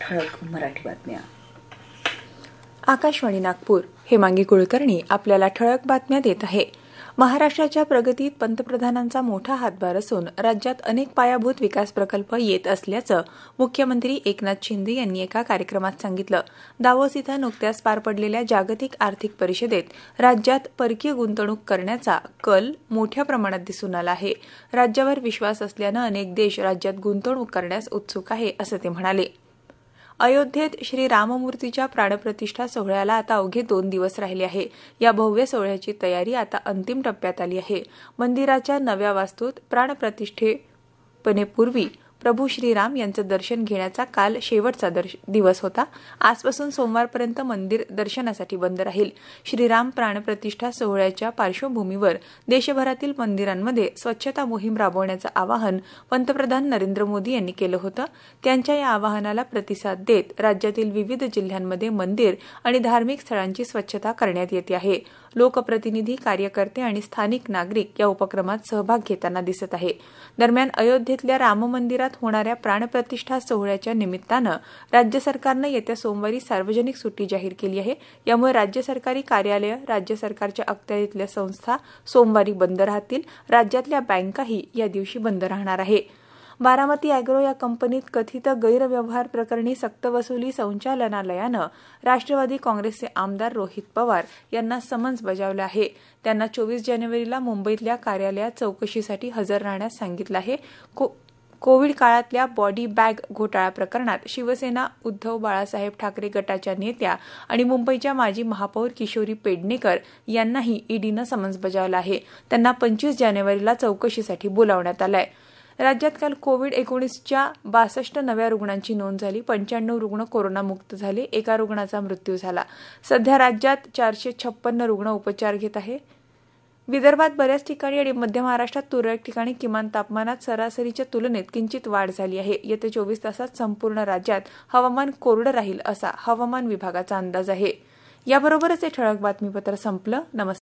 ठळक मराठी बातम्या आकाशवाणी नागपूर हेमांगी कुलकर्णी आपल्याला ठळक बातम्या देत आहे महाराष्ट्राच्या प्रगतीत पंतप्रधानांचा मोठा हातभार असून राज्यात अनेक पायाभूत विकास प्रकल्प येत असल्याचं मुख्यमंत्री एकनाथ शिंदे यांनी एका कार्यक्रमात सांगितलं दावोस इथं नुकत्याच पार पडलेल्या जागतिक आर्थिक परिषदेत राज्यात परकीय गुंतवणूक करण्याचा कल मोठ्या प्रमाणात दिसून आला आहे राज्यावर विश्वास असल्यानं अनेक देश राज्यात गुंतवणूक करण्यास उत्सुक आहे असं ते म्हणाले अयोध्येत श्री राममूर्तीच्या प्राणप्रतिष्ठा सोहळ्याला आता अवघे दोन दिवस राहिले आहे या भव्य सोहळ्याची तयारी आता अंतिम टप्प्यात आली आहे मंदिराच्या नव्या वास्तूत प्राणप्रतिष्ठेपणेपूर्वी प्रभू श्रीराम यांचं दर्शन घेण्याचा काल शेवटचा दिवस होता आजपासून सोमवारपर्यंत मंदिर दर्शनासाठी बंद राहील श्रीराम प्राणप्रतिष्ठा सोहळ्याच्या पार्श्वभूमीवर देशभरातील मंदिरांमध्ये स्वच्छता मोहीम राबवण्याचं आवाहन पंतप्रधान नरेंद्र मोदी यांनी केलं होतं त्यांच्या या आवाहनाला प्रतिसाद देत राज्यातील विविध जिल्ह्यांमध्ये मंदिर आणि धार्मिक स्थळांची स्वच्छता करण्यात येते आहे लोकप्रतिनिधी कार्यकर्ते आणि स्थानिक नागरिक या उपक्रमात सहभाग घेताना दिसत आहे दरम्यान अयोध्येतल्या राम मंदिरात होणाऱ्या प्राणप्रतिष्ठा सोहळ्याच्या निमित्तानं राज्य सरकारनं येत्या सोमवारी सार्वजनिक सुट्टी जाहीर केली आहे यामुळे राज्य सरकारी कार्यालय राज्य सरकारच्या अखत्यारीतल्या संस्था सोमवारी बंद राहतील राज्यातल्या बँकाही या दिवशी बंद राहणार आहे बारामती अॅग्रो या कंपनीत कथित गैरव्यवहार प्रकरणी सक्तवसुली संचालनालयानं राष्ट्रवादी काँग्रेसचे आमदार रोहित पवार यांना समन्स बजावलं आहे त्यांना चोवीस जानेवारीला मुंबईतल्या कार्यालयात चौकशीसाठी हजर राहण्यास सांगितलं आहे कोविड काळातल्या बॉडी बॅग घोटाळा प्रकरणात शिवसेना उद्धव बाळासाहेब ठाकरे गटाच्या नेत्या आणि मुंबईच्या माजी महापौर किशोरी पेडणेकर यांनाही ईडीनं समन्स बजावलं आहे त्यांना पंचवीस जानेवारीला चौकशीसाठी बोलावण्यात आलं आहे राज्यात काल कोविड एकोणीसच्या बासष्ट नव्या रुग्णांची नोंद झाली पंच्याण्णव रुग्ण कोरोनामुक्त झाले एका रुग्णाचा मृत्यू झाला सध्या राज्यात चारशे छप्पन्न रुग्ण उपचार घेत आहे विदर्भात बऱ्याच ठिकाणी आणि मध्य महाराष्ट्रात तुरळक ठिकाणी किमान तापमानात सरासरीच्या तुलनेत किंचित वाढ झाली आहे येत्या चोवीस तासात संपूर्ण राज्यात हवामान कोरडं राहील असा हवामान विभागाचा अंदाज आहे याबरोबरच हे ठळक बातमीपत्र संपलं नमस्कार